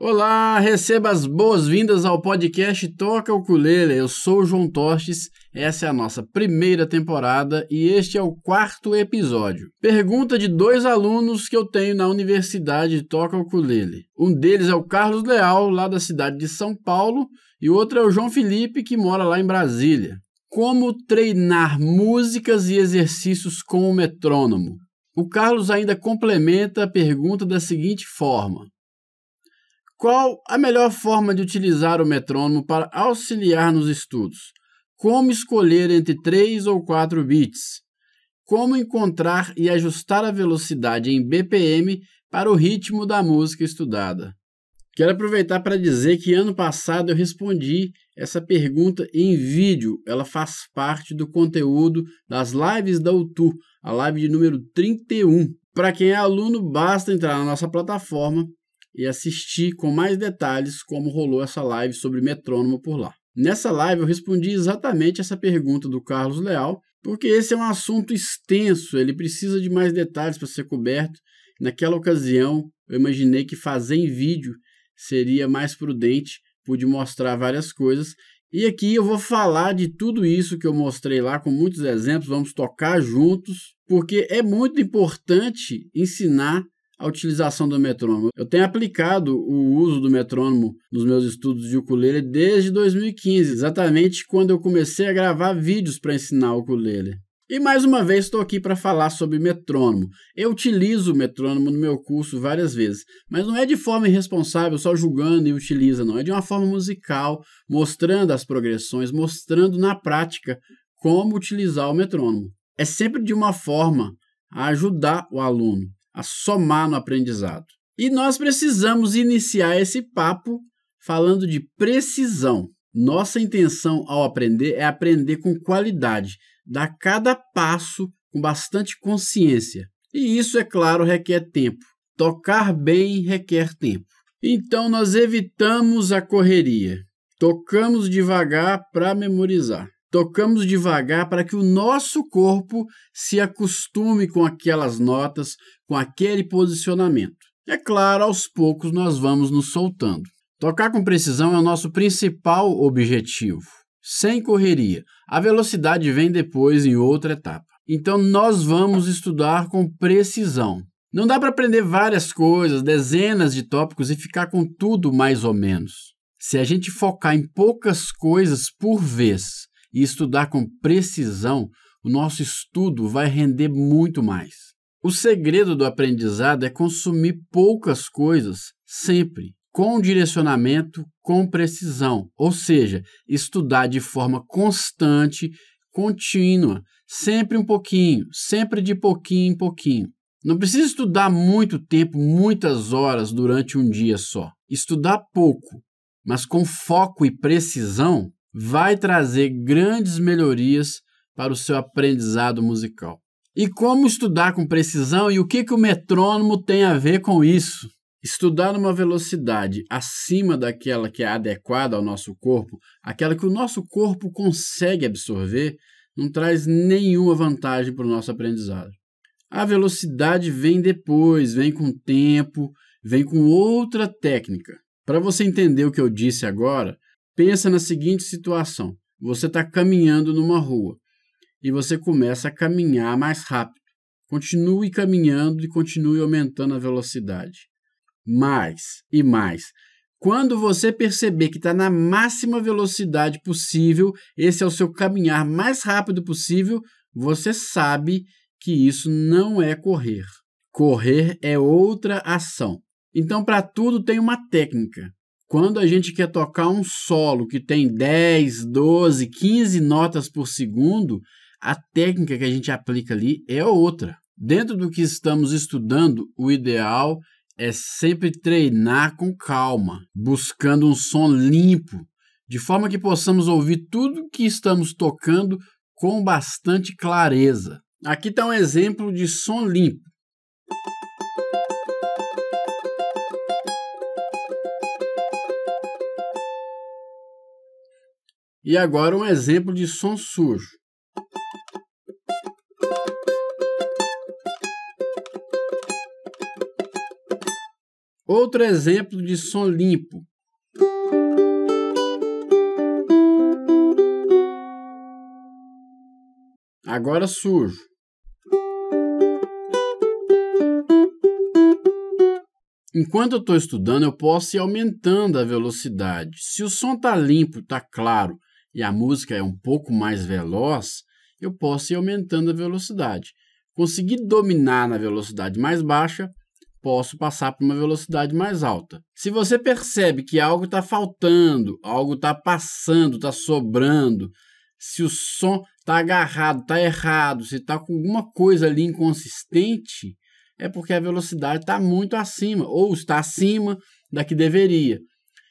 Olá, receba as boas-vindas ao podcast Toca o Culele. Eu sou o João Tostes, essa é a nossa primeira temporada e este é o quarto episódio. Pergunta de dois alunos que eu tenho na Universidade Toca o Culele. Um deles é o Carlos Leal, lá da cidade de São Paulo, e o outro é o João Felipe, que mora lá em Brasília. Como treinar músicas e exercícios com o metrônomo? O Carlos ainda complementa a pergunta da seguinte forma: qual a melhor forma de utilizar o metrônomo para auxiliar nos estudos? Como escolher entre 3 ou 4 bits? Como encontrar e ajustar a velocidade em BPM para o ritmo da música estudada? Quero aproveitar para dizer que ano passado eu respondi essa pergunta em vídeo. Ela faz parte do conteúdo das lives da UTU, a live de número 31. Para quem é aluno, basta entrar na nossa plataforma, e assistir com mais detalhes como rolou essa live sobre metrônomo por lá. Nessa live eu respondi exatamente essa pergunta do Carlos Leal, porque esse é um assunto extenso, ele precisa de mais detalhes para ser coberto. Naquela ocasião, eu imaginei que fazer em vídeo seria mais prudente, pude mostrar várias coisas. E aqui eu vou falar de tudo isso que eu mostrei lá com muitos exemplos, vamos tocar juntos, porque é muito importante ensinar a utilização do metrônomo. Eu tenho aplicado o uso do metrônomo nos meus estudos de ukulele desde 2015, exatamente quando eu comecei a gravar vídeos para ensinar o ukulele. E mais uma vez estou aqui para falar sobre metrônomo. Eu utilizo o metrônomo no meu curso várias vezes, mas não é de forma irresponsável, só julgando e utiliza, não. É de uma forma musical, mostrando as progressões, mostrando na prática como utilizar o metrônomo. É sempre de uma forma a ajudar o aluno a somar no aprendizado. E nós precisamos iniciar esse papo falando de precisão. Nossa intenção ao aprender é aprender com qualidade, dar cada passo com bastante consciência. E isso, é claro, requer tempo. Tocar bem requer tempo. Então nós evitamos a correria, tocamos devagar para memorizar. Tocamos devagar para que o nosso corpo se acostume com aquelas notas, com aquele posicionamento. É claro, aos poucos nós vamos nos soltando. Tocar com precisão é o nosso principal objetivo, sem correria. A velocidade vem depois em outra etapa. Então nós vamos estudar com precisão. Não dá para aprender várias coisas, dezenas de tópicos e ficar com tudo mais ou menos. Se a gente focar em poucas coisas por vez e estudar com precisão, o nosso estudo vai render muito mais. O segredo do aprendizado é consumir poucas coisas sempre, com direcionamento, com precisão, ou seja, estudar de forma constante, contínua, sempre um pouquinho, sempre de pouquinho em pouquinho. Não precisa estudar muito tempo, muitas horas durante um dia só. Estudar pouco, mas com foco e precisão, vai trazer grandes melhorias para o seu aprendizado musical. E como estudar com precisão e o que, que o metrônomo tem a ver com isso? Estudar numa velocidade acima daquela que é adequada ao nosso corpo, aquela que o nosso corpo consegue absorver, não traz nenhuma vantagem para o nosso aprendizado. A velocidade vem depois, vem com tempo, vem com outra técnica. Para você entender o que eu disse agora, Pensa na seguinte situação: você está caminhando numa rua e você começa a caminhar mais rápido. Continue caminhando e continue aumentando a velocidade. Mais e mais. Quando você perceber que está na máxima velocidade possível, esse é o seu caminhar mais rápido possível, você sabe que isso não é correr. Correr é outra ação. Então, para tudo tem uma técnica. Quando a gente quer tocar um solo que tem 10, 12, 15 notas por segundo, a técnica que a gente aplica ali é outra. Dentro do que estamos estudando, o ideal é sempre treinar com calma, buscando um som limpo, de forma que possamos ouvir tudo que estamos tocando com bastante clareza. Aqui está um exemplo de som limpo. E agora um exemplo de som sujo. Outro exemplo de som limpo. Agora sujo. Enquanto eu estou estudando, eu posso ir aumentando a velocidade. Se o som está limpo, está claro e a música é um pouco mais veloz, eu posso ir aumentando a velocidade. Consegui dominar na velocidade mais baixa, posso passar para uma velocidade mais alta. Se você percebe que algo está faltando, algo está passando, está sobrando, se o som está agarrado, está errado, se está com alguma coisa ali inconsistente, é porque a velocidade está muito acima ou está acima da que deveria.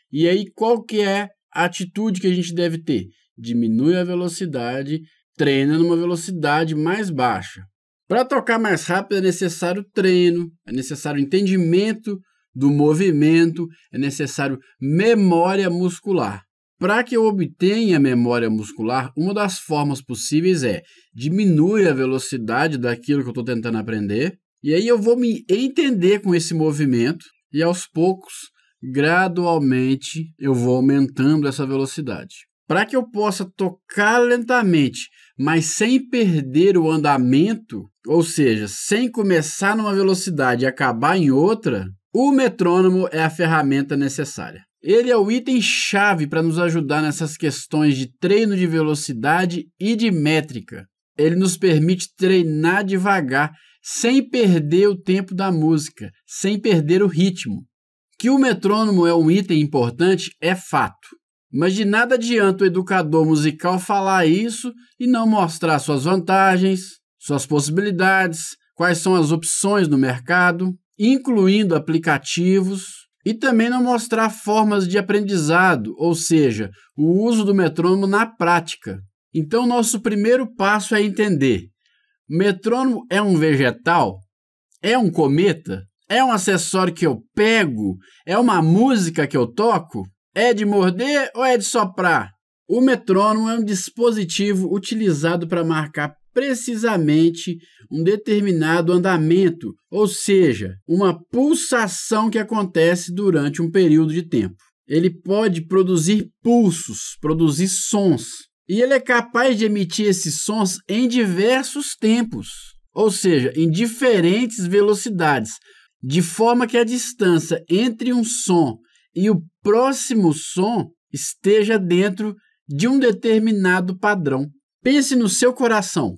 E aí qual que é atitude que a gente deve ter? Diminui a velocidade, treina numa velocidade mais baixa. Para tocar mais rápido é necessário treino, é necessário entendimento do movimento, é necessário memória muscular. Para que eu obtenha memória muscular, uma das formas possíveis é diminuir a velocidade daquilo que eu estou tentando aprender, e aí eu vou me entender com esse movimento, e aos poucos gradualmente eu vou aumentando essa velocidade. Para que eu possa tocar lentamente, mas sem perder o andamento, ou seja, sem começar numa velocidade e acabar em outra, o metrônomo é a ferramenta necessária. Ele é o item chave para nos ajudar nessas questões de treino de velocidade e de métrica. Ele nos permite treinar devagar, sem perder o tempo da música, sem perder o ritmo. Que o metrônomo é um item importante é fato. Mas de nada adianta o educador musical falar isso e não mostrar suas vantagens, suas possibilidades, quais são as opções no mercado, incluindo aplicativos, e também não mostrar formas de aprendizado, ou seja, o uso do metrônomo na prática. Então, nosso primeiro passo é entender: metrônomo é um vegetal? É um cometa? É um acessório que eu pego? É uma música que eu toco? É de morder ou é de soprar? O metrônomo é um dispositivo utilizado para marcar precisamente um determinado andamento, ou seja, uma pulsação que acontece durante um período de tempo. Ele pode produzir pulsos, produzir sons, e ele é capaz de emitir esses sons em diversos tempos, ou seja, em diferentes velocidades, de forma que a distância entre um som e o próximo som esteja dentro de um determinado padrão. Pense no seu coração.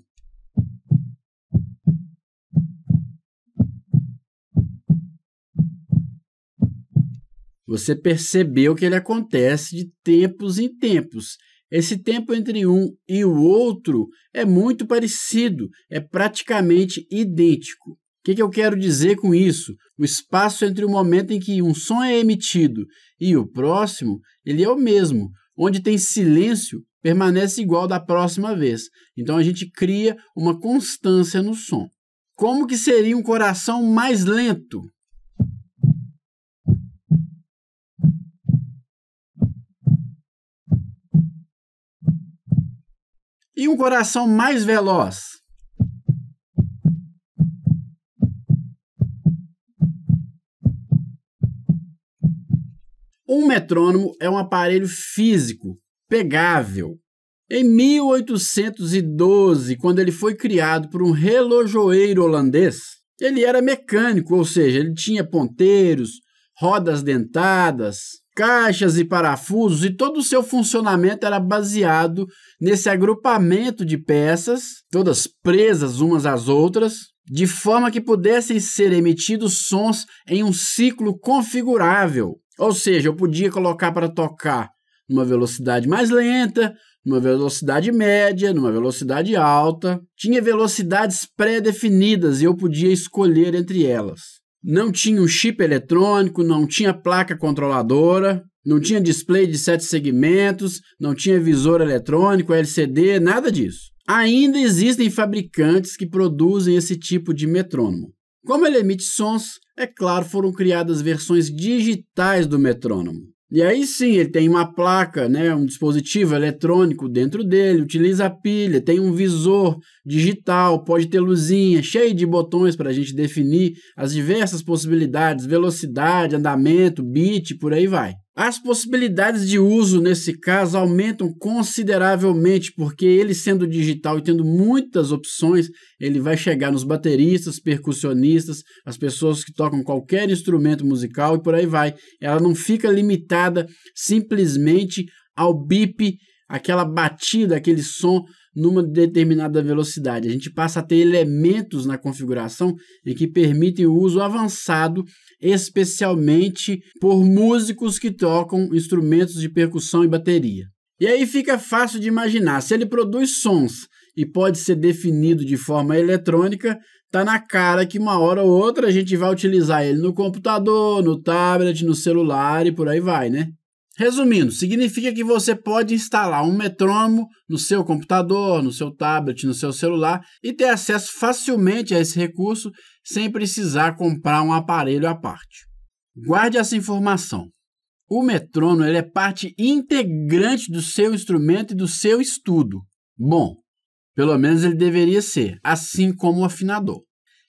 Você percebeu que ele acontece de tempos em tempos. Esse tempo entre um e o outro é muito parecido, é praticamente idêntico. O que, que, eu quero dizer com isso? O espaço entre o momento em que um som é emitido e o próximo, ele é o mesmo. Onde tem silêncio, permanece igual da próxima vez. Então a gente cria uma constância no som. Como que seria um coração mais lento? E um coração mais veloz? Um metrônomo é um aparelho físico, pegável. Em 1812, quando ele foi criado por um relojoeiro holandês, ele era mecânico, ou seja, ele tinha ponteiros, rodas dentadas, caixas e parafusos, e todo o seu funcionamento era baseado nesse agrupamento de peças, todas presas umas às outras, de forma que pudessem ser emitidos sons em um ciclo configurável. Ou seja, eu podia colocar para tocar numa velocidade mais lenta, numa velocidade média, numa velocidade alta. Tinha velocidades pré-definidas e eu podia escolher entre elas. Não tinha um chip eletrônico, não tinha placa controladora, não tinha display de sete segmentos, não tinha visor eletrônico, LCD, nada disso. Ainda existem fabricantes que produzem esse tipo de metrônomo. Como ele emite sons, é claro, foram criadas versões digitais do metrônomo. E aí sim, ele tem uma placa, né, um dispositivo eletrônico dentro dele, utiliza a pilha, tem um visor digital, pode ter luzinha, cheio de botões para a gente definir as diversas possibilidades, velocidade, andamento, beat, por aí vai. As possibilidades de uso nesse caso aumentam consideravelmente, porque ele sendo digital e tendo muitas opções, ele vai chegar nos bateristas, percussionistas, as pessoas que tocam qualquer instrumento musical e por aí vai. Ela não fica limitada simplesmente ao bip, aquela batida, aquele som numa determinada velocidade. A gente passa a ter elementos na configuração e que permitem o uso avançado, especialmente por músicos que tocam instrumentos de percussão e bateria. E aí fica fácil de imaginar, se ele produz sons e pode ser definido de forma eletrônica, tá na cara que uma hora ou outra a gente vai utilizar ele no computador, no tablet, no celular e por aí vai, né? Resumindo, significa que você pode instalar um metrônomo no seu computador, no seu tablet, no seu celular e ter acesso facilmente a esse recurso sem precisar comprar um aparelho à parte. Guarde essa informação. O metrônomo é parte integrante do seu instrumento e do seu estudo. Bom, pelo menos ele deveria ser, assim como o afinador.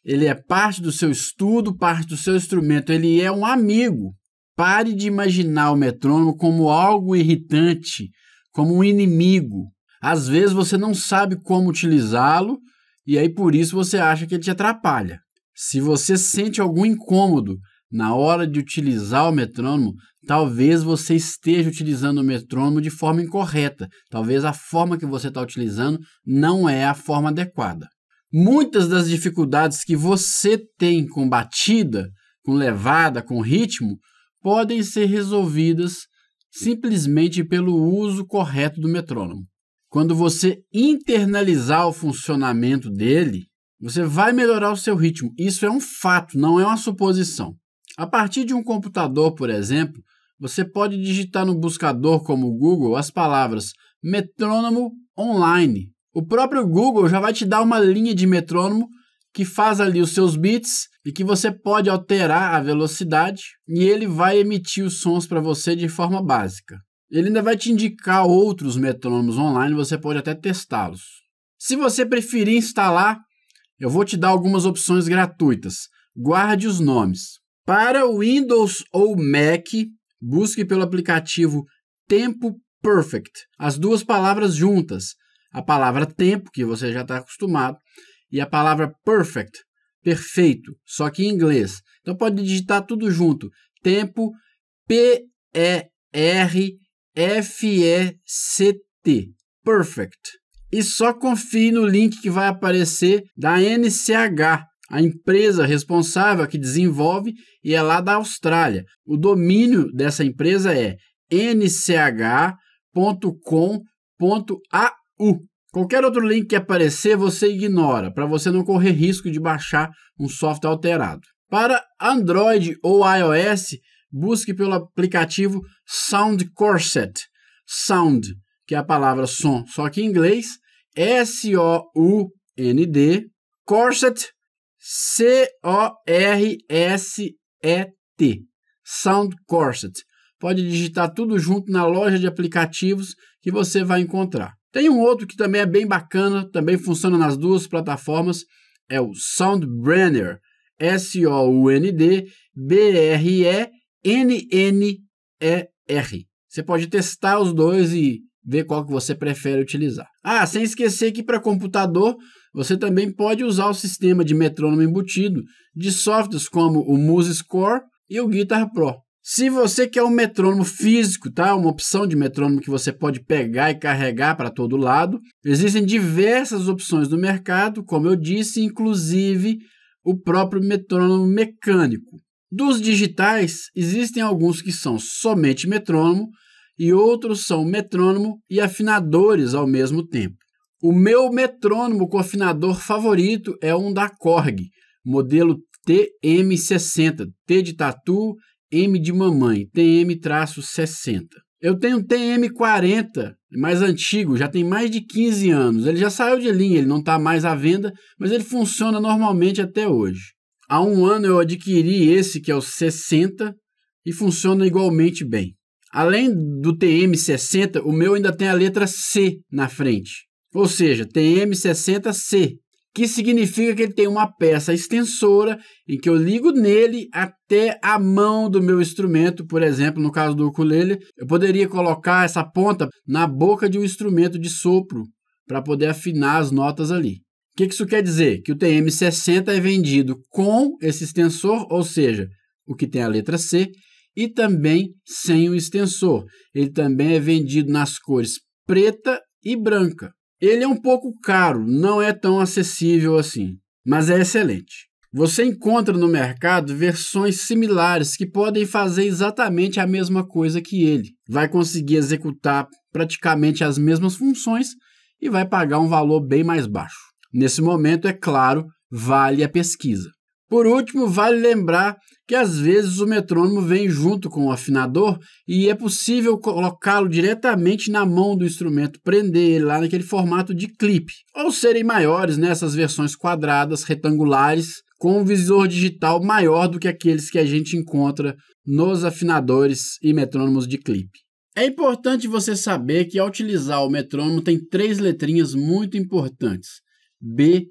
Ele é parte do seu estudo, parte do seu instrumento, ele é um amigo Pare de imaginar o metrônomo como algo irritante, como um inimigo. Às vezes você não sabe como utilizá-lo e aí por isso você acha que ele te atrapalha. Se você sente algum incômodo na hora de utilizar o metrônomo, talvez você esteja utilizando o metrônomo de forma incorreta. Talvez a forma que você está utilizando não é a forma adequada. Muitas das dificuldades que você tem com batida, com levada, com ritmo, podem ser resolvidas simplesmente pelo uso correto do metrônomo. Quando você internalizar o funcionamento dele, você vai melhorar o seu ritmo. Isso é um fato, não é uma suposição. A partir de um computador, por exemplo, você pode digitar no buscador como o Google as palavras metrônomo online. O próprio Google já vai te dar uma linha de metrônomo que faz ali os seus bits e que você pode alterar a velocidade e ele vai emitir os sons para você de forma básica. Ele ainda vai te indicar outros metrônomos online, você pode até testá-los. Se você preferir instalar, eu vou te dar algumas opções gratuitas. Guarde os nomes. Para Windows ou Mac, busque pelo aplicativo Tempo Perfect, as duas palavras juntas. A palavra tempo, que você já está acostumado, e a palavra perfect, perfeito, só que em inglês. Então pode digitar tudo junto. Tempo P E R F E C T. Perfect. E só confie no link que vai aparecer da NCH, a empresa responsável que desenvolve e é lá da Austrália. O domínio dessa empresa é nch.com.au. Qualquer outro link que aparecer, você ignora, para você não correr risco de baixar um software alterado. Para Android ou iOS, busque pelo aplicativo Sound Corset. Sound, que é a palavra som, só que em inglês, S-O-U-N-D, Corset, C-O-R-S-E-T. Sound Corset. Pode digitar tudo junto na loja de aplicativos que você vai encontrar. Tem um outro que também é bem bacana, também funciona nas duas plataformas, é o Soundbrenner, S-O-U-N-D B-R-E-N-N-E-R. Você pode testar os dois e ver qual que você prefere utilizar. Ah, sem esquecer que para computador você também pode usar o sistema de metrônomo embutido de softwares como o MuseScore e o Guitar Pro. Se você quer um metrônomo físico, tá? Uma opção de metrônomo que você pode pegar e carregar para todo lado. Existem diversas opções no mercado, como eu disse, inclusive o próprio metrônomo mecânico. Dos digitais, existem alguns que são somente metrônomo e outros são metrônomo e afinadores ao mesmo tempo. O meu metrônomo com afinador favorito é um da Korg, modelo TM60, T de tatu, M de mamãe, TM-60. Eu tenho um TM40, mais antigo, já tem mais de 15 anos. Ele já saiu de linha, ele não está mais à venda, mas ele funciona normalmente até hoje. Há um ano eu adquiri esse que é o 60 e funciona igualmente bem. Além do TM60, o meu ainda tem a letra C na frente, ou seja, TM60C que significa que ele tem uma peça extensora em que eu ligo nele até a mão do meu instrumento, por exemplo, no caso do ukulele, eu poderia colocar essa ponta na boca de um instrumento de sopro para poder afinar as notas ali. O que isso quer dizer? Que o TM60 é vendido com esse extensor, ou seja, o que tem a letra C, e também sem o extensor. Ele também é vendido nas cores preta e branca. Ele é um pouco caro, não é tão acessível assim, mas é excelente. Você encontra no mercado versões similares que podem fazer exatamente a mesma coisa que ele. Vai conseguir executar praticamente as mesmas funções e vai pagar um valor bem mais baixo. Nesse momento, é claro, vale a pesquisa. Por último, vale lembrar que às vezes o metrônomo vem junto com o afinador e é possível colocá-lo diretamente na mão do instrumento, prender ele lá naquele formato de clipe, ou serem maiores nessas né, versões quadradas, retangulares, com um visor digital maior do que aqueles que a gente encontra nos afinadores e metrônomos de clipe. É importante você saber que ao utilizar o metrônomo tem três letrinhas muito importantes: B,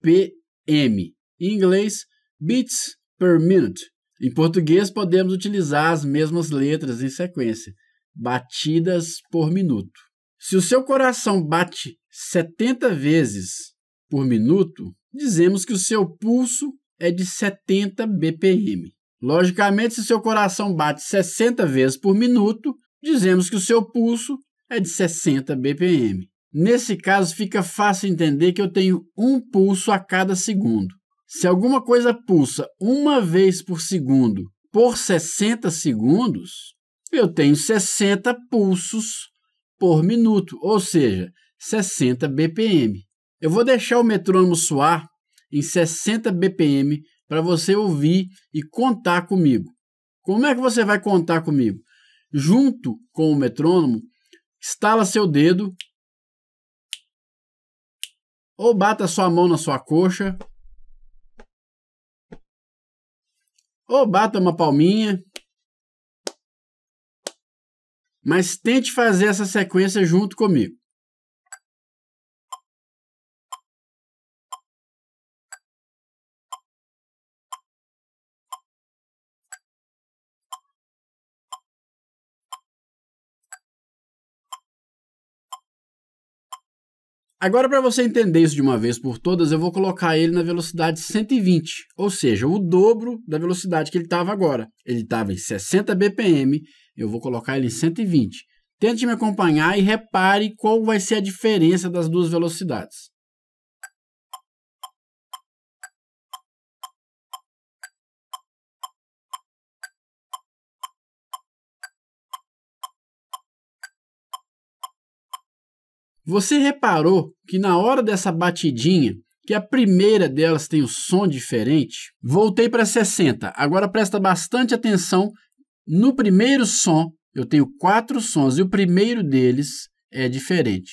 P, M. Em inglês, bits per minute. Em português, podemos utilizar as mesmas letras em sequência, batidas por minuto. Se o seu coração bate 70 vezes por minuto, dizemos que o seu pulso é de 70 BPM. Logicamente, se seu coração bate 60 vezes por minuto, dizemos que o seu pulso é de 60 BPM. Nesse caso, fica fácil entender que eu tenho um pulso a cada segundo. Se alguma coisa pulsa uma vez por segundo por 60 segundos, eu tenho 60 pulsos por minuto, ou seja, 60 BPM. Eu vou deixar o metrônomo soar em 60 BPM para você ouvir e contar comigo. Como é que você vai contar comigo? Junto com o metrônomo, estala seu dedo ou bata sua mão na sua coxa Ou bata uma palminha. Mas tente fazer essa sequência junto comigo. Agora, para você entender isso de uma vez por todas, eu vou colocar ele na velocidade 120, ou seja, o dobro da velocidade que ele estava agora. Ele estava em 60 BPM, eu vou colocar ele em 120. Tente me acompanhar e repare qual vai ser a diferença das duas velocidades. Você reparou que na hora dessa batidinha, que a primeira delas tem um som diferente? Voltei para 60. Agora presta bastante atenção no primeiro som. Eu tenho quatro sons e o primeiro deles é diferente.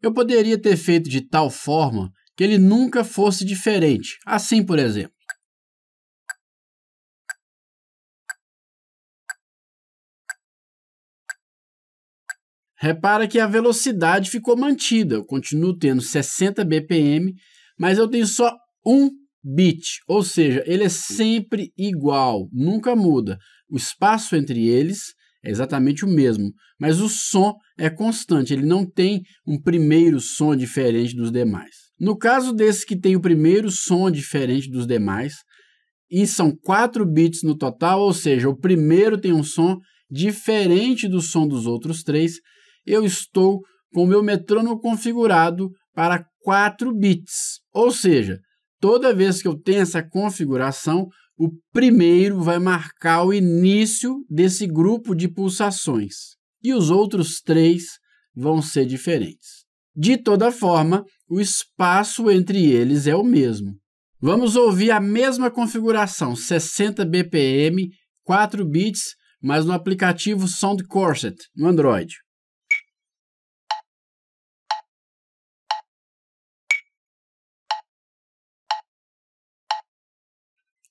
Eu poderia ter feito de tal forma que ele nunca fosse diferente. Assim, por exemplo. Repara que a velocidade ficou mantida, eu continuo tendo 60 BPM, mas eu tenho só um bit, ou seja, ele é sempre igual, nunca muda. O espaço entre eles é exatamente o mesmo, mas o som é constante, ele não tem um primeiro som diferente dos demais. No caso desse que tem o primeiro som diferente dos demais, e são 4 bits no total, ou seja, o primeiro tem um som diferente do som dos outros três, eu estou com o meu metrônomo configurado para 4 bits. Ou seja, toda vez que eu tenho essa configuração, o primeiro vai marcar o início desse grupo de pulsações e os outros três vão ser diferentes. De toda forma, o espaço entre eles é o mesmo. Vamos ouvir a mesma configuração, 60 BPM, 4 bits, mas no aplicativo Sound Corset, no Android.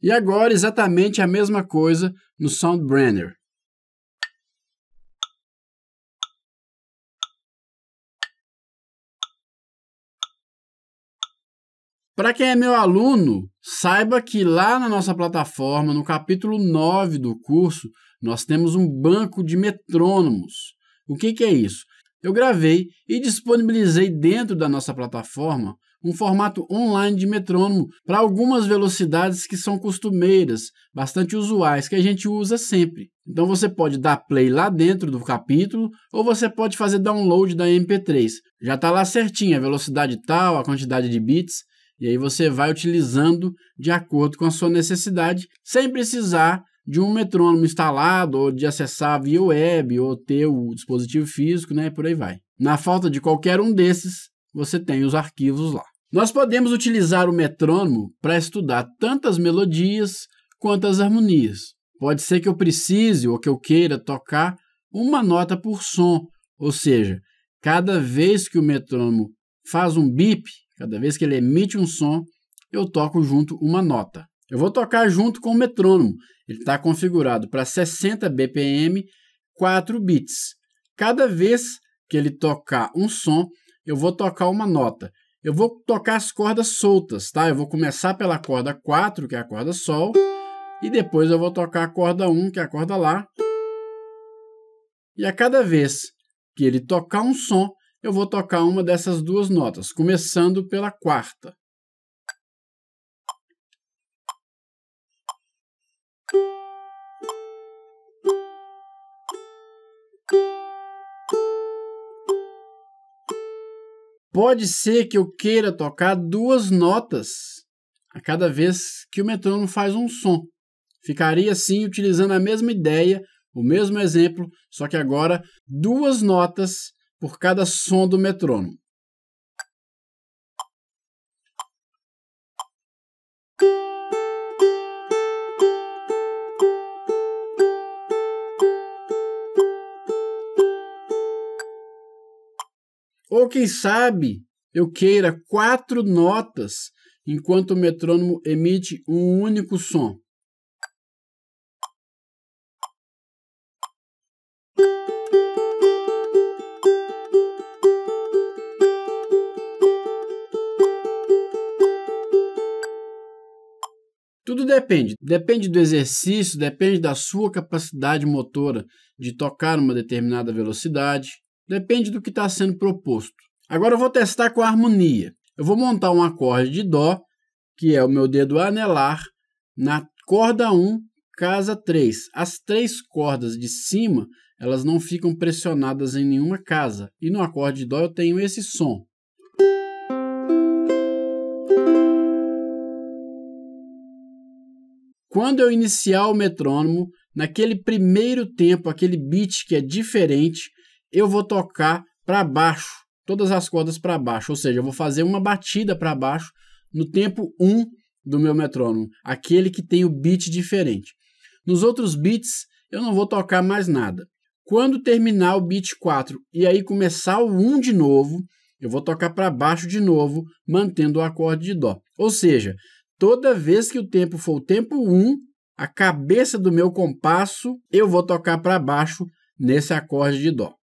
E agora exatamente a mesma coisa no Soundbrenner. Para quem é meu aluno, saiba que lá na nossa plataforma, no capítulo 9 do curso, nós temos um banco de metrônomos. O que, que é isso? Eu gravei e disponibilizei dentro da nossa plataforma um formato online de metrônomo para algumas velocidades que são costumeiras, bastante usuais, que a gente usa sempre. Então você pode dar play lá dentro do capítulo ou você pode fazer download da MP3. Já está lá certinho a velocidade tal, a quantidade de bits, e aí você vai utilizando de acordo com a sua necessidade, sem precisar de um metrônomo instalado ou de acessar via web ou ter o dispositivo físico, né, por aí vai. Na falta de qualquer um desses, você tem os arquivos lá. Nós podemos utilizar o metrônomo para estudar tantas melodias quanto as harmonias. Pode ser que eu precise ou que eu queira tocar uma nota por som, ou seja, cada vez que o metrônomo faz um bip, cada vez que ele emite um som, eu toco junto uma nota. Eu vou tocar junto com o metrônomo. Ele está configurado para 60 BPM, 4 bits. Cada vez que ele tocar um som, eu vou tocar uma nota. Eu vou tocar as cordas soltas, tá? Eu vou começar pela corda 4, que é a corda Sol, e depois eu vou tocar a corda 1, que é a corda Lá. E a cada vez que ele tocar um som, eu vou tocar uma dessas duas notas, começando pela quarta. Pode ser que eu queira tocar duas notas a cada vez que o metrônomo faz um som. Ficaria assim utilizando a mesma ideia, o mesmo exemplo, só que agora duas notas por cada som do metrônomo. Ou quem sabe eu queira quatro notas enquanto o metrônomo emite um único som. Tudo depende. Depende do exercício, depende da sua capacidade motora de tocar uma determinada velocidade, Depende do que está sendo proposto. Agora eu vou testar com a harmonia. Eu vou montar um acorde de Dó, que é o meu dedo anelar, na corda 1, casa 3. As três cordas de cima elas não ficam pressionadas em nenhuma casa. E no acorde de Dó eu tenho esse som. Quando eu iniciar o metrônomo, naquele primeiro tempo, aquele beat que é diferente, eu vou tocar para baixo, todas as cordas para baixo, ou seja, eu vou fazer uma batida para baixo no tempo 1 do meu metrônomo, aquele que tem o beat diferente. Nos outros beats, eu não vou tocar mais nada. Quando terminar o beat 4 e aí começar o 1 de novo, eu vou tocar para baixo de novo, mantendo o acorde de Dó. Ou seja, toda vez que o tempo for o tempo 1, a cabeça do meu compasso, eu vou tocar para baixo nesse acorde de Dó.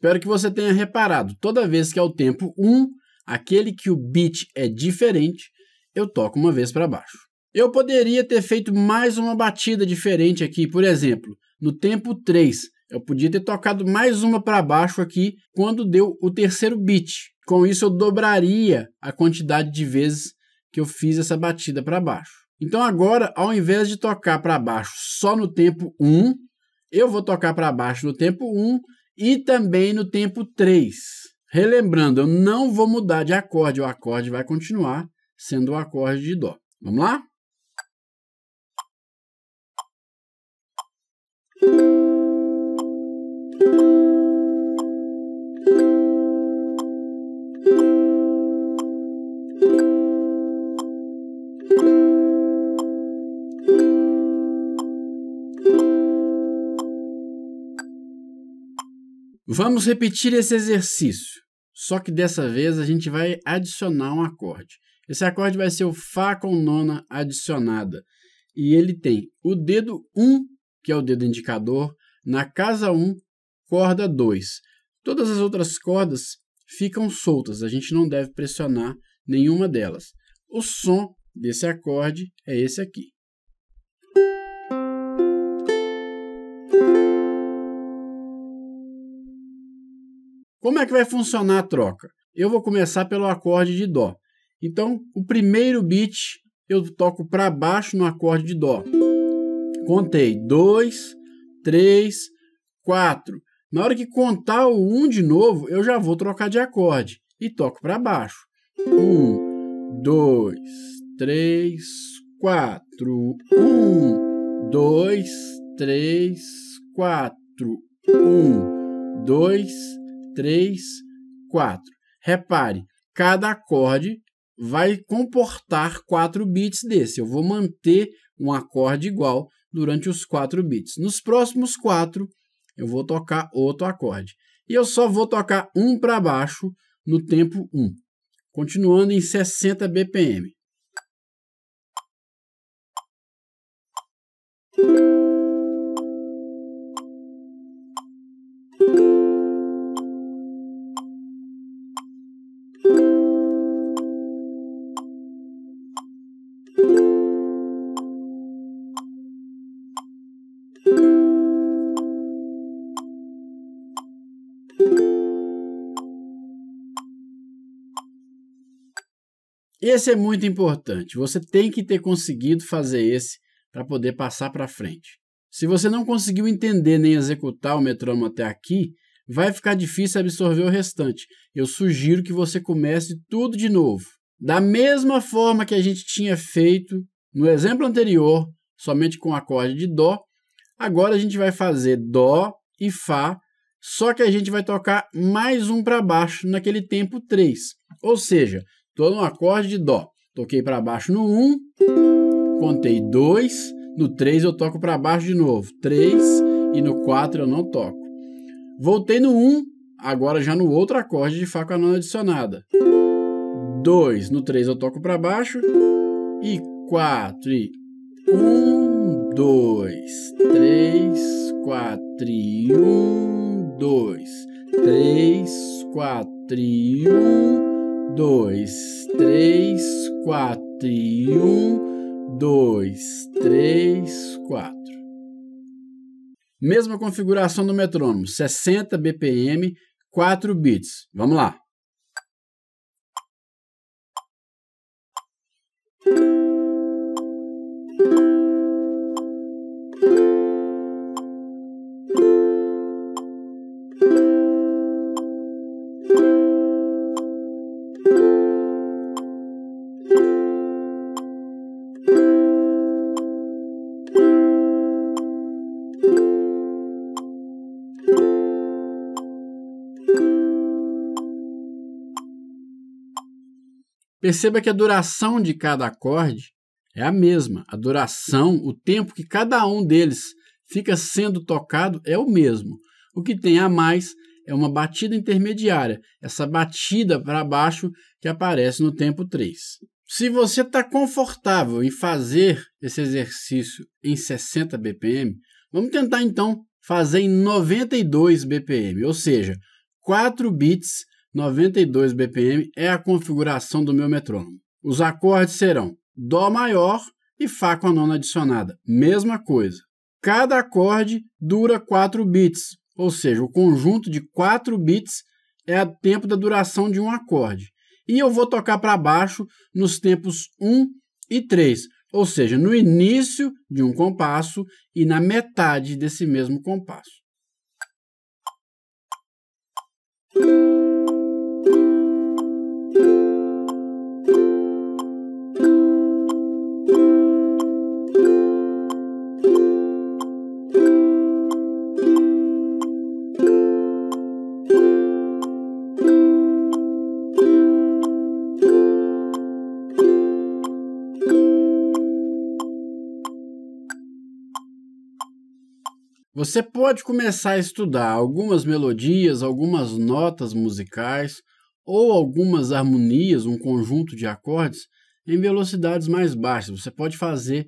Espero que você tenha reparado. Toda vez que é o tempo 1, aquele que o beat é diferente, eu toco uma vez para baixo. Eu poderia ter feito mais uma batida diferente aqui, por exemplo, no tempo 3, eu podia ter tocado mais uma para baixo aqui quando deu o terceiro beat. Com isso eu dobraria a quantidade de vezes que eu fiz essa batida para baixo. Então agora, ao invés de tocar para baixo só no tempo 1, eu vou tocar para baixo no tempo 1 e também no tempo 3. Relembrando, eu não vou mudar de acorde, o acorde vai continuar sendo o acorde de Dó. Vamos lá? Vamos repetir esse exercício, só que dessa vez a gente vai adicionar um acorde. Esse acorde vai ser o Fá com nona adicionada. E ele tem o dedo 1, que é o dedo indicador, na casa 1, corda 2. Todas as outras cordas ficam soltas, a gente não deve pressionar nenhuma delas. O som desse acorde é esse aqui. Como é que vai funcionar a troca? Eu vou começar pelo acorde de Dó. Então, o primeiro beat eu toco para baixo no acorde de Dó. Contei 2, 3, 4. Na hora que contar o 1 um de novo, eu já vou trocar de acorde e toco para baixo. 1, 2, 3, 4. 1, 2, 3, 4. 1, 2, 3. 3, 4. Repare, cada acorde vai comportar 4 bits desse. Eu vou manter um acorde igual durante os 4 bits. Nos próximos 4, eu vou tocar outro acorde. E eu só vou tocar um para baixo no tempo 1, continuando em 60 BPM. Esse é muito importante. Você tem que ter conseguido fazer esse para poder passar para frente. Se você não conseguiu entender nem executar o metrônomo até aqui, vai ficar difícil absorver o restante. Eu sugiro que você comece tudo de novo. Da mesma forma que a gente tinha feito no exemplo anterior, somente com acorde de Dó, agora a gente vai fazer Dó e Fá, só que a gente vai tocar mais um para baixo naquele tempo 3. Ou seja, Estou no acorde de Dó. Toquei para baixo no 1, um, contei 2, no 3 eu toco para baixo de novo, 3 e no 4 eu não toco. Voltei no 1, um, agora já no outro acorde de Fá com a nona adicionada. 2, no 3 eu toco para baixo e 4 e 1, 2, 3, 4 e 1, 2, 3, 4 e 1, dois, três, quatro e um, dois, três, quatro. Mesma configuração do metrônomo, 60 BPM, 4 bits. Vamos lá. Perceba que a duração de cada acorde é a mesma. A duração, o tempo que cada um deles fica sendo tocado é o mesmo. O que tem a mais é uma batida intermediária, essa batida para baixo que aparece no tempo 3. Se você está confortável em fazer esse exercício em 60 BPM, vamos tentar então fazer em 92 BPM, ou seja, 4 bits 92 BPM é a configuração do meu metrônomo. Os acordes serão Dó maior e Fá com a nona adicionada, mesma coisa. Cada acorde dura 4 bits, ou seja, o conjunto de 4 bits é o tempo da duração de um acorde. E eu vou tocar para baixo nos tempos 1 e 3, ou seja, no início de um compasso e na metade desse mesmo compasso. Você pode começar a estudar algumas melodias, algumas notas musicais ou algumas harmonias, um conjunto de acordes, em velocidades mais baixas. Você pode fazer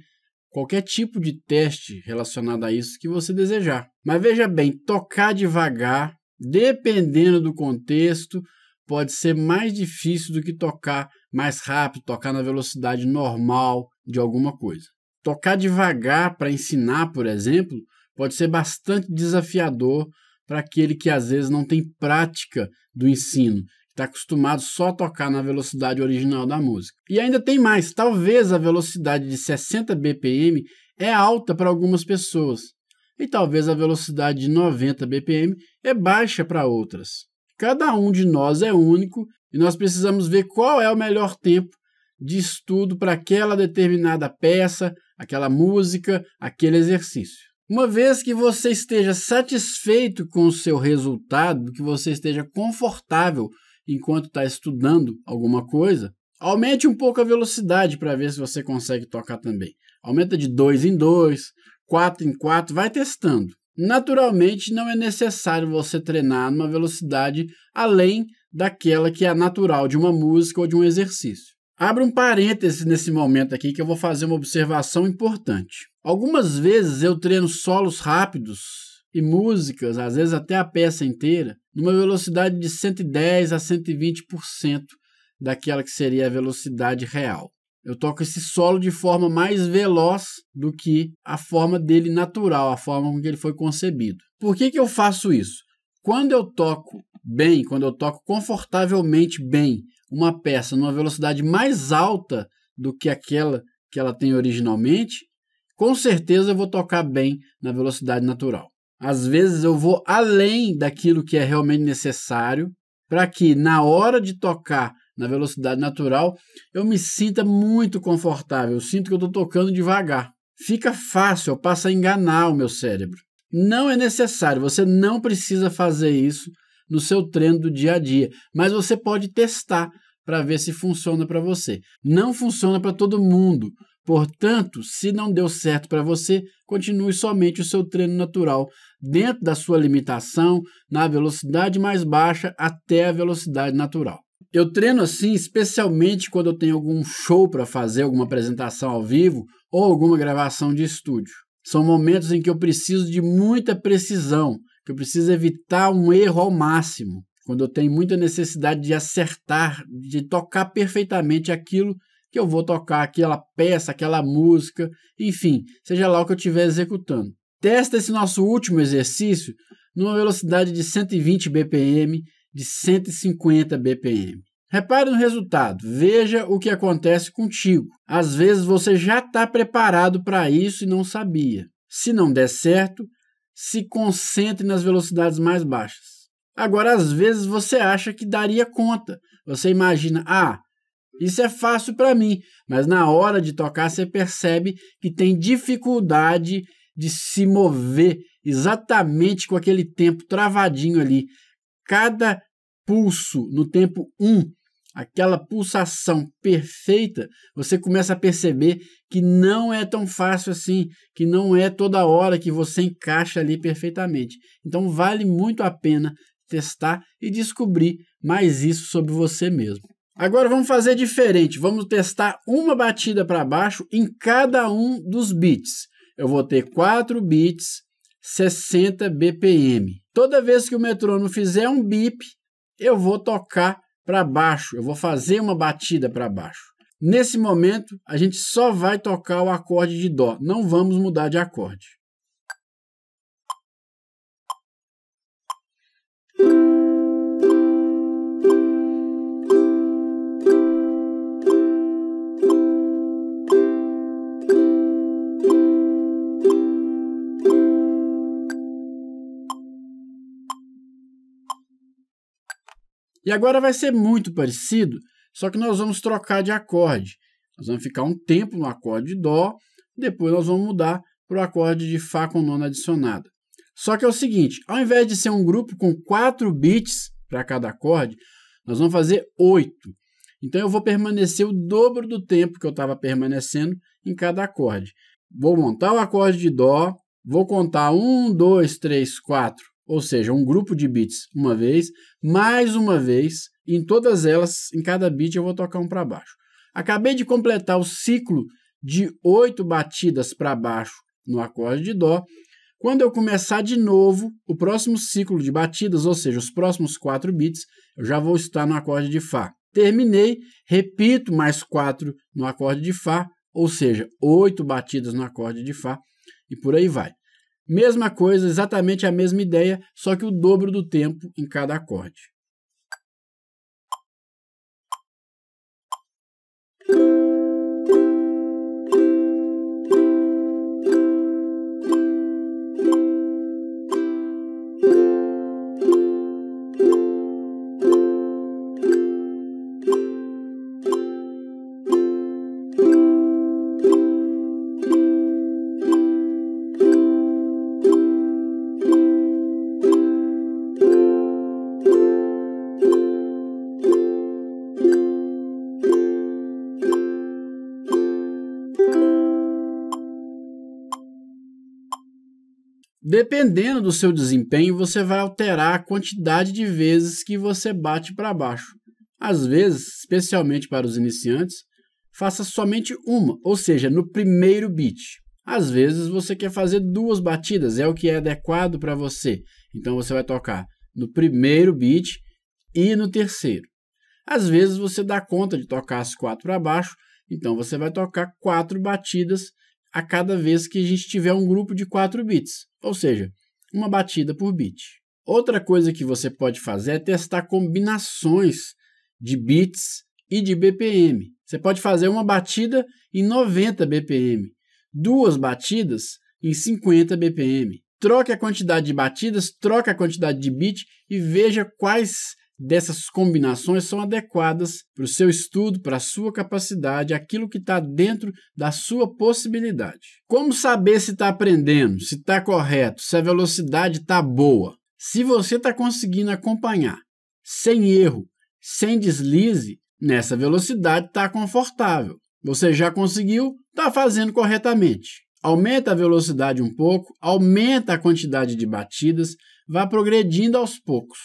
qualquer tipo de teste relacionado a isso que você desejar. Mas veja bem, tocar devagar, dependendo do contexto, pode ser mais difícil do que tocar mais rápido, tocar na velocidade normal de alguma coisa. Tocar devagar para ensinar, por exemplo, pode ser bastante desafiador para aquele que às vezes não tem prática do ensino, está acostumado só a tocar na velocidade original da música. E ainda tem mais, talvez a velocidade de 60 BPM é alta para algumas pessoas, e talvez a velocidade de 90 BPM é baixa para outras. Cada um de nós é único e nós precisamos ver qual é o melhor tempo de estudo para aquela determinada peça, aquela música, aquele exercício. Uma vez que você esteja satisfeito com o seu resultado, que você esteja confortável enquanto está estudando alguma coisa, aumente um pouco a velocidade para ver se você consegue tocar também. Aumenta de 2 em 2, 4 em 4, vai testando. Naturalmente, não é necessário você treinar numa velocidade além daquela que é natural de uma música ou de um exercício. Abra um parêntese nesse momento aqui que eu vou fazer uma observação importante. Algumas vezes eu treino solos rápidos e músicas, às vezes até a peça inteira, numa velocidade de 110 a 120% daquela que seria a velocidade real. Eu toco esse solo de forma mais veloz do que a forma dele natural, a forma com que ele foi concebido. Por que, que eu faço isso? Quando eu toco bem, quando eu toco confortavelmente bem uma peça numa velocidade mais alta do que aquela que ela tem originalmente, com certeza eu vou tocar bem na velocidade natural. Às vezes eu vou além daquilo que é realmente necessário para que na hora de tocar na velocidade natural eu me sinta muito confortável, eu sinto que eu estou tocando devagar. Fica fácil, eu passo a enganar o meu cérebro. Não é necessário, você não precisa fazer isso no seu treino do dia a dia, mas você pode testar para ver se funciona para você. Não funciona para todo mundo. Portanto, se não deu certo para você, continue somente o seu treino natural, dentro da sua limitação, na velocidade mais baixa até a velocidade natural. Eu treino assim, especialmente quando eu tenho algum show para fazer, alguma apresentação ao vivo ou alguma gravação de estúdio. São momentos em que eu preciso de muita precisão, que eu preciso evitar um erro ao máximo quando eu tenho muita necessidade de acertar, de tocar perfeitamente aquilo que eu vou tocar, aquela peça, aquela música, enfim, seja lá o que eu estiver executando. Testa esse nosso último exercício numa velocidade de 120 bpm, de 150 bpm. Repare no resultado, veja o que acontece contigo. Às vezes você já está preparado para isso e não sabia. Se não der certo, se concentre nas velocidades mais baixas. Agora, às vezes você acha que daria conta. Você imagina, ah, isso é fácil para mim, mas na hora de tocar você percebe que tem dificuldade de se mover exatamente com aquele tempo travadinho ali. Cada pulso no tempo 1 um, aquela pulsação perfeita, você começa a perceber que não é tão fácil assim, que não é toda hora que você encaixa ali perfeitamente. Então vale muito a pena testar e descobrir mais isso sobre você mesmo. Agora vamos fazer diferente, vamos testar uma batida para baixo em cada um dos beats. Eu vou ter 4 beats, 60 BPM. Toda vez que o metrônomo fizer um bip, eu vou tocar para baixo, eu vou fazer uma batida para baixo. Nesse momento, a gente só vai tocar o acorde de Dó, não vamos mudar de acorde. E agora vai ser muito parecido, só que nós vamos trocar de acorde. Nós vamos ficar um tempo no acorde de Dó, depois nós vamos mudar para o acorde de Fá com nona adicionada. Só que é o seguinte, ao invés de ser um grupo com 4 bits para cada acorde, nós vamos fazer 8. Então eu vou permanecer o dobro do tempo que eu estava permanecendo em cada acorde. Vou montar o acorde de Dó, vou contar 1, 2, 3, 4 ou seja, um grupo de bits uma vez, mais uma vez, e em todas elas, em cada beat eu vou tocar um para baixo. Acabei de completar o ciclo de oito batidas para baixo no acorde de dó. Quando eu começar de novo o próximo ciclo de batidas, ou seja, os próximos quatro bits eu já vou estar no acorde de fá. Terminei, repito mais quatro no acorde de fá, ou seja, oito batidas no acorde de fá e por aí vai. Mesma coisa, exatamente a mesma ideia, só que o dobro do tempo em cada acorde. Dependendo do seu desempenho, você vai alterar a quantidade de vezes que você bate para baixo. Às vezes, especialmente para os iniciantes, faça somente uma, ou seja, no primeiro beat. Às vezes você quer fazer duas batidas, é o que é adequado para você. Então você vai tocar no primeiro beat e no terceiro. Às vezes você dá conta de tocar as quatro para baixo, então você vai tocar quatro batidas a cada vez que a gente tiver um grupo de 4 bits, ou seja, uma batida por bit. Outra coisa que você pode fazer é testar combinações de bits e de BPM. Você pode fazer uma batida em 90 BPM, duas batidas em 50 BPM. Troque a quantidade de batidas, troque a quantidade de bit e veja quais dessas combinações são adequadas para o seu estudo, para a sua capacidade, aquilo que está dentro da sua possibilidade. Como saber se está aprendendo, se está correto, se a velocidade está boa? Se você está conseguindo acompanhar sem erro, sem deslize, nessa velocidade está confortável. Você já conseguiu, está fazendo corretamente. Aumenta a velocidade um pouco, aumenta a quantidade de batidas, vá progredindo aos poucos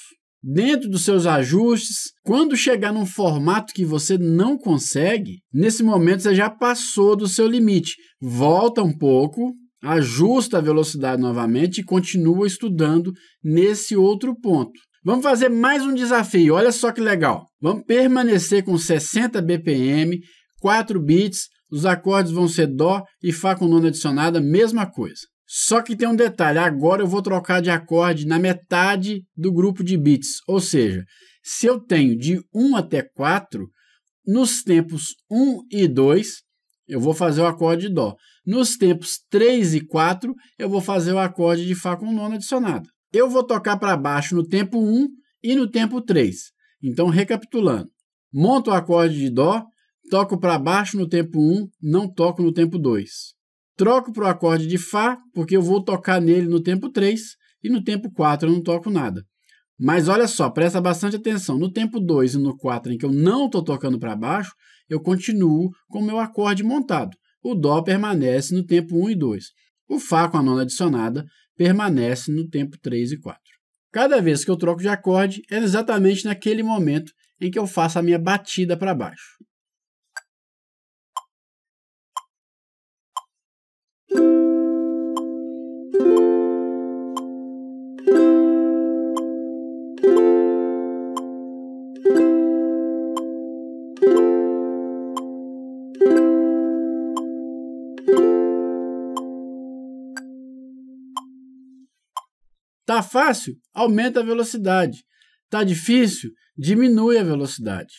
dentro dos seus ajustes. Quando chegar num formato que você não consegue, nesse momento você já passou do seu limite. Volta um pouco, ajusta a velocidade novamente e continua estudando nesse outro ponto. Vamos fazer mais um desafio, olha só que legal. Vamos permanecer com 60 BPM, 4 bits, os acordes vão ser Dó e Fá com nona adicionada, mesma coisa. Só que tem um detalhe, agora eu vou trocar de acorde na metade do grupo de bits, ou seja, se eu tenho de 1 até 4, nos tempos 1 e 2, eu vou fazer o acorde de Dó. Nos tempos 3 e 4, eu vou fazer o acorde de Fá com nono adicionado. Eu vou tocar para baixo no tempo 1 e no tempo 3. Então, recapitulando, monto o acorde de Dó, toco para baixo no tempo 1, não toco no tempo 2 troco para o acorde de Fá, porque eu vou tocar nele no tempo 3 e no tempo 4 eu não toco nada. Mas olha só, presta bastante atenção. No tempo 2 e no 4, em que eu não estou tocando para baixo, eu continuo com o meu acorde montado. O Dó permanece no tempo 1 um e 2. O Fá com a nona adicionada permanece no tempo 3 e 4. Cada vez que eu troco de acorde, é exatamente naquele momento em que eu faço a minha batida para baixo. Tá fácil? Aumenta a velocidade. Tá difícil? Diminui a velocidade.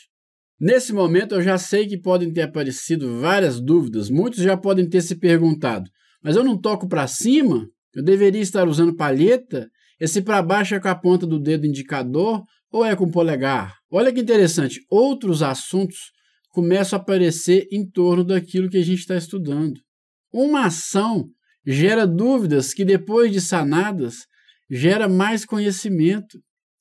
Nesse momento eu já sei que podem ter aparecido várias dúvidas, muitos já podem ter se perguntado: mas eu não toco para cima? Eu deveria estar usando palheta? Esse para baixo é com a ponta do dedo indicador ou é com o polegar? Olha que interessante, outros assuntos começam a aparecer em torno daquilo que a gente está estudando. Uma ação gera dúvidas que, depois de sanadas, gera mais conhecimento.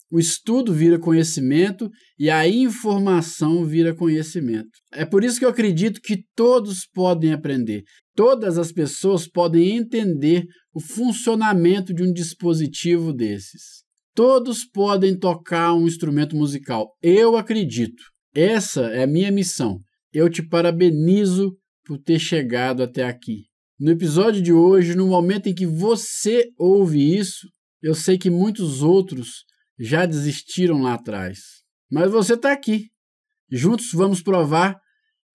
O estudo vira conhecimento e a informação vira conhecimento. É por isso que eu acredito que todos podem aprender. Todas as pessoas podem entender o funcionamento de um dispositivo desses. Todos podem tocar um instrumento musical. Eu acredito. Essa é a minha missão. Eu te parabenizo por ter chegado até aqui. No episódio de hoje, no momento em que você ouve isso, eu sei que muitos outros já desistiram lá atrás, mas você está aqui. Juntos vamos provar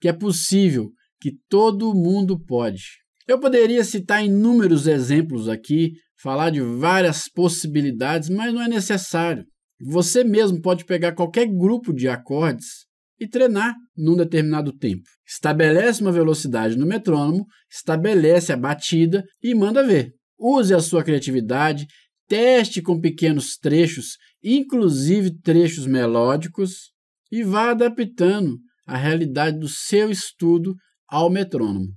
que é possível, que todo mundo pode. Eu poderia citar inúmeros exemplos aqui, falar de várias possibilidades, mas não é necessário. Você mesmo pode pegar qualquer grupo de acordes e treinar num determinado tempo. Estabelece uma velocidade no metrônomo, estabelece a batida e manda ver. Use a sua criatividade, teste com pequenos trechos, inclusive trechos melódicos, e vá adaptando a realidade do seu estudo ao metrônomo.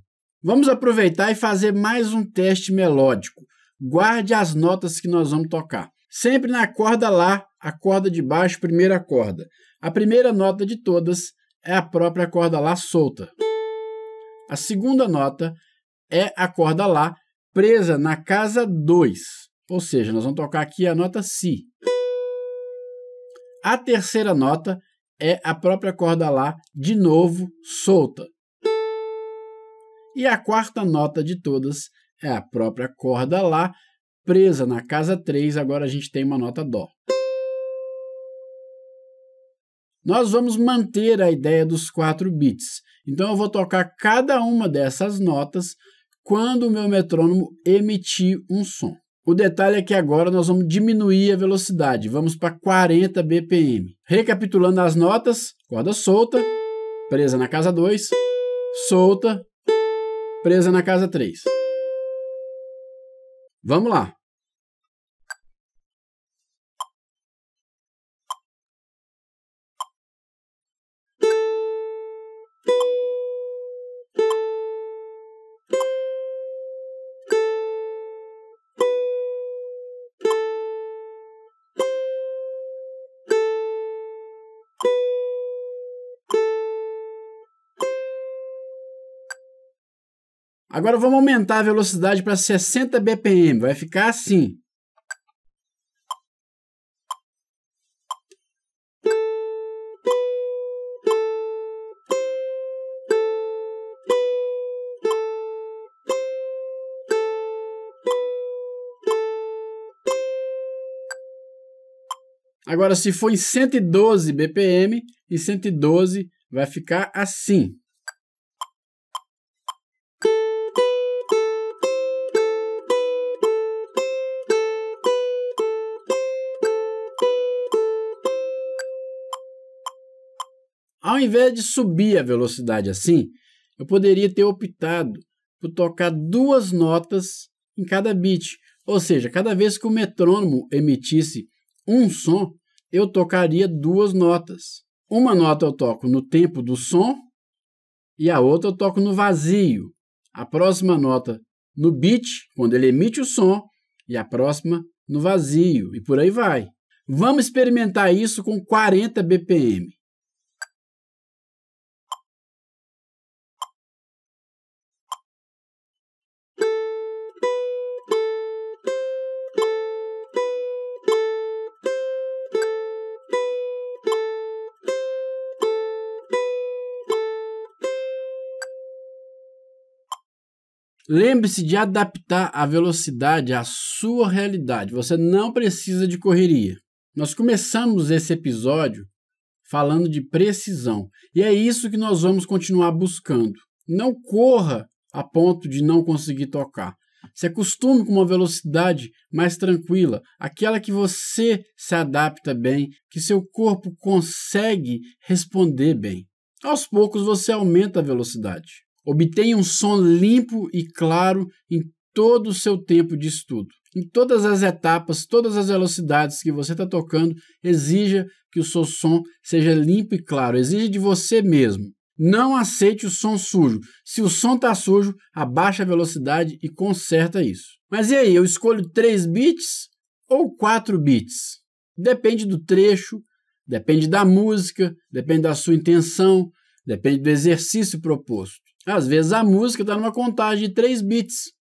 Vamos aproveitar e fazer mais um teste melódico. Guarde as notas que nós vamos tocar. Sempre na corda lá, a corda de baixo, primeira corda. A primeira nota de todas é a própria corda lá solta. A segunda nota é a corda lá presa na casa 2. Ou seja, nós vamos tocar aqui a nota Si. A terceira nota é a própria corda Lá, de novo solta. E a quarta nota de todas é a própria corda Lá, presa na casa 3, agora a gente tem uma nota Dó. Nós vamos manter a ideia dos quatro bits. Então eu vou tocar cada uma dessas notas quando o meu metrônomo emitir um som. O detalhe é que agora nós vamos diminuir a velocidade, vamos para 40 BPM. Recapitulando as notas, corda solta, presa na casa 2, solta, presa na casa 3. Vamos lá. Agora vamos aumentar a velocidade para 60 BPM, vai ficar assim. Agora, se for em 112 BPM, em 112 vai ficar assim. Ao invés de subir a velocidade assim, eu poderia ter optado por tocar duas notas em cada beat. Ou seja, cada vez que o metrônomo emitisse um som, eu tocaria duas notas. Uma nota eu toco no tempo do som e a outra eu toco no vazio. A próxima nota no beat, quando ele emite o som, e a próxima no vazio, e por aí vai. Vamos experimentar isso com 40 BPM. Lembre-se de adaptar a velocidade à sua realidade. Você não precisa de correria. Nós começamos esse episódio falando de precisão, e é isso que nós vamos continuar buscando. Não corra a ponto de não conseguir tocar. Se acostume com uma velocidade mais tranquila, aquela que você se adapta bem, que seu corpo consegue responder bem. Aos poucos você aumenta a velocidade. Obtenha um som limpo e claro em todo o seu tempo de estudo. Em todas as etapas, todas as velocidades que você está tocando, exija que o seu som seja limpo e claro. Exija de você mesmo. Não aceite o som sujo. Se o som está sujo, abaixa a velocidade e conserta isso. Mas e aí, eu escolho 3 bits ou 4 bits? Depende do trecho, depende da música, depende da sua intenção, depende do exercício proposto. Às vezes a música está numa contagem de 3 bits.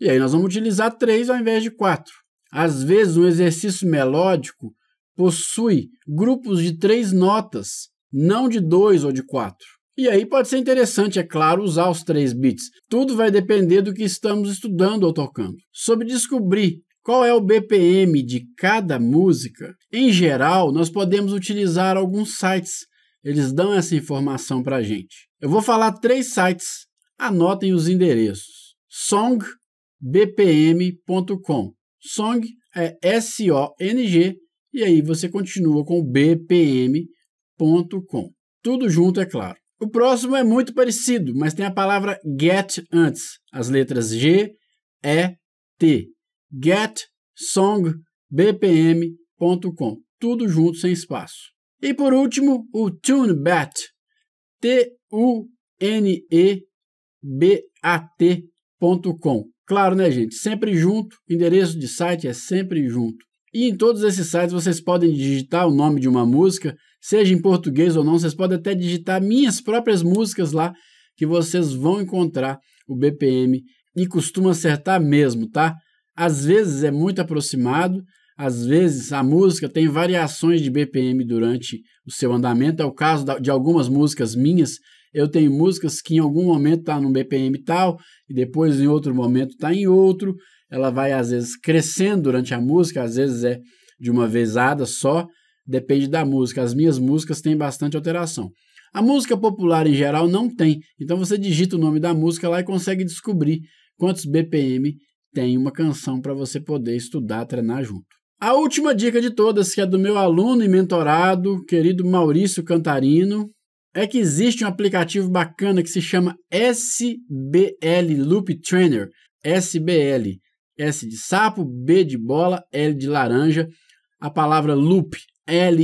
E aí nós vamos utilizar 3 ao invés de 4. Às vezes um exercício melódico possui grupos de três notas, não de dois ou de quatro. E aí pode ser interessante, é claro, usar os três bits. Tudo vai depender do que estamos estudando ou tocando. Sobre descobrir qual é o BPM de cada música, em geral, nós podemos utilizar alguns sites. Eles dão essa informação para a gente. Eu vou falar três sites. Anotem os endereços: songbpm.com. Song é S-O-N-G e aí você continua com bpm.com. Tudo junto, é claro. O próximo é muito parecido, mas tem a palavra get antes, as letras G, E, T. getsongbpm.com. Tudo junto, sem espaço. E por último, o TuneBat. T unebat.com. Claro, né, gente? Sempre junto. O endereço de site é sempre junto. E em todos esses sites vocês podem digitar o nome de uma música, seja em português ou não, vocês podem até digitar minhas próprias músicas lá, que vocês vão encontrar o BPM e costuma acertar mesmo, tá? Às vezes é muito aproximado, às vezes a música tem variações de BPM durante o seu andamento. É o caso de algumas músicas minhas eu tenho músicas que em algum momento tá num BPM tal, e depois em outro momento tá em outro. Ela vai às vezes crescendo durante a música, às vezes é de uma vezada só, depende da música. As minhas músicas têm bastante alteração. A música popular em geral não tem, então você digita o nome da música lá e consegue descobrir quantos BPM tem uma canção para você poder estudar, treinar junto. A última dica de todas, que é do meu aluno e mentorado, querido Maurício Cantarino, é que existe um aplicativo bacana que se chama SBL Loop Trainer. SBL. S de sapo, B de bola, L de laranja. A palavra loop, L-O-O-P.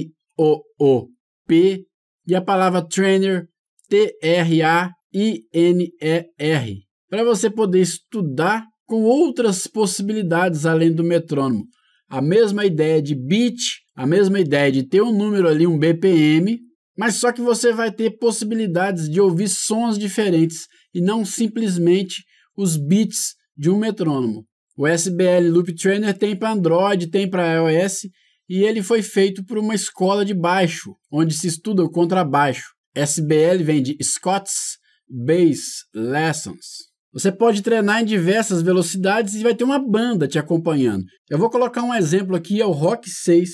E a palavra trainer, T-R-A-I-N-E-R. Para você poder estudar com outras possibilidades além do metrônomo. A mesma ideia de beat, a mesma ideia de ter um número ali, um BPM, mas só que você vai ter possibilidades de ouvir sons diferentes e não simplesmente os beats de um metrônomo. O SBL Loop Trainer tem para Android, tem para iOS e ele foi feito por uma escola de baixo, onde se estuda o contrabaixo. SBL vem de Scots Bass Lessons. Você pode treinar em diversas velocidades e vai ter uma banda te acompanhando. Eu vou colocar um exemplo aqui, é o Rock 6.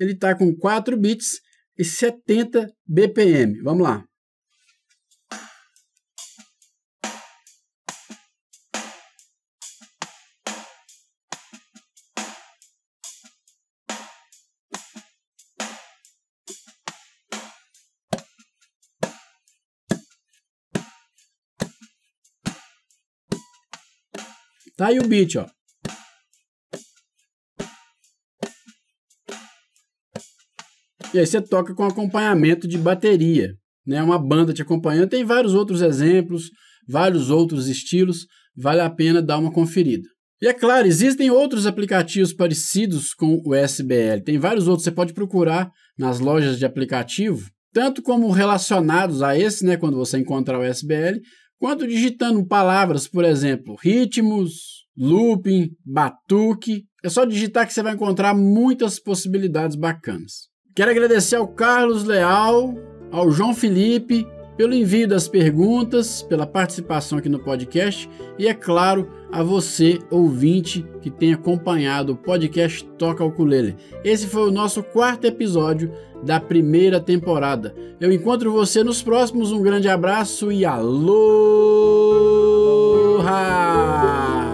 Ele está com 4 bits e 70 BPM. Vamos lá. Tá aí o beat, ó. E aí você toca com acompanhamento de bateria, né? Uma banda te acompanhando. Tem vários outros exemplos, vários outros estilos. Vale a pena dar uma conferida. E é claro, existem outros aplicativos parecidos com o SBL. Tem vários outros, você pode procurar nas lojas de aplicativo, tanto como relacionados a esse, né, quando você encontrar o SBL, quanto digitando palavras, por exemplo, ritmos, looping, batuque. É só digitar que você vai encontrar muitas possibilidades bacanas. Quero agradecer ao Carlos Leal, ao João Felipe, pelo envio das perguntas, pela participação aqui no podcast e, é claro, a você, ouvinte, que tem acompanhado o podcast Toca Ukulele. Esse foi o nosso quarto episódio da primeira temporada. Eu encontro você nos próximos. Um grande abraço e aloha!